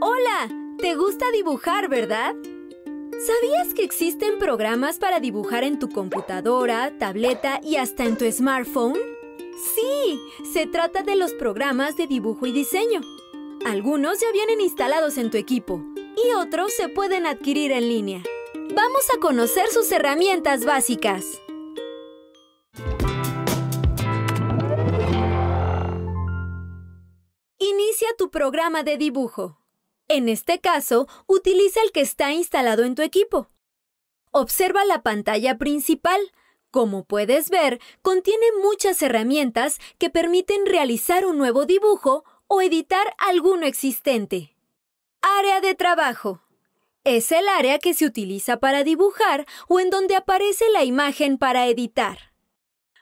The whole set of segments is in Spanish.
Hola, ¿te gusta dibujar, verdad? ¿Sabías que existen programas para dibujar en tu computadora, tableta y hasta en tu smartphone? Sí, se trata de los programas de dibujo y diseño. Algunos ya vienen instalados en tu equipo y otros se pueden adquirir en línea. Vamos a conocer sus herramientas básicas. Inicia tu programa de dibujo. En este caso, utiliza el que está instalado en tu equipo. Observa la pantalla principal. Como puedes ver, contiene muchas herramientas que permiten realizar un nuevo dibujo o editar alguno existente. Área de trabajo. Es el área que se utiliza para dibujar o en donde aparece la imagen para editar.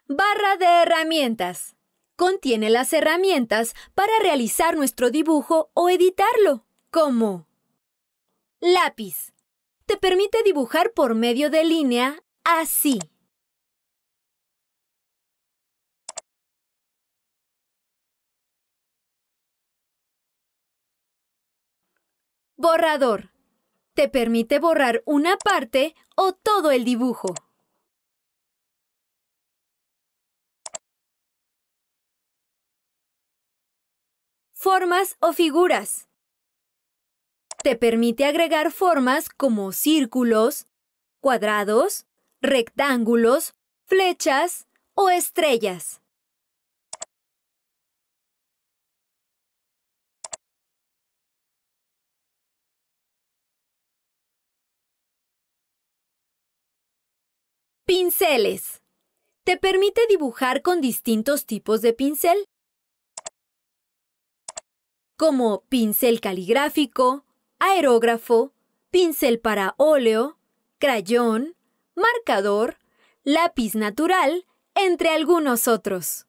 Barra de herramientas. Contiene las herramientas para realizar nuestro dibujo o editarlo como lápiz. Te permite dibujar por medio de línea así. Borrador. Te permite borrar una parte o todo el dibujo. Formas o figuras. Te permite agregar formas como círculos, cuadrados, rectángulos, flechas o estrellas. Pinceles. Te permite dibujar con distintos tipos de pincel, como pincel caligráfico, aerógrafo, pincel para óleo, crayón, marcador, lápiz natural, entre algunos otros.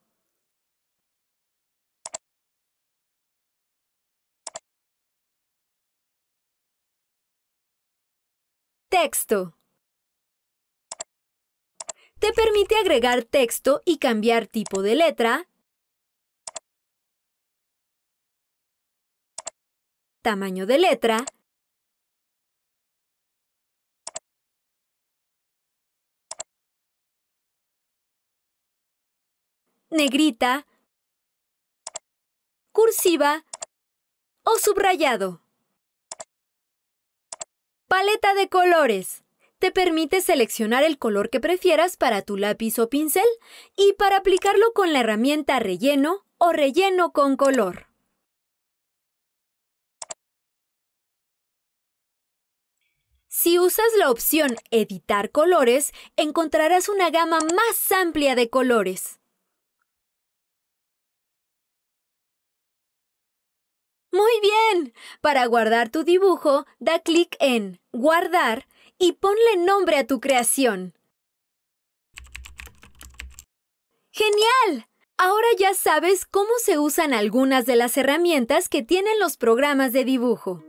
Texto. Te permite agregar texto y cambiar tipo de letra, tamaño de letra, negrita, cursiva o subrayado. Paleta de colores. Te permite seleccionar el color que prefieras para tu lápiz o pincel y para aplicarlo con la herramienta relleno o relleno con color. Si usas la opción Editar colores, encontrarás una gama más amplia de colores. Muy bien. Para guardar tu dibujo, da clic en Guardar y ponle nombre a tu creación. ¡Genial! Ahora ya sabes cómo se usan algunas de las herramientas que tienen los programas de dibujo.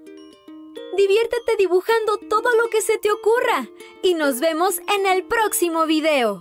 Diviértete dibujando todo lo que se te ocurra y nos vemos en el próximo video.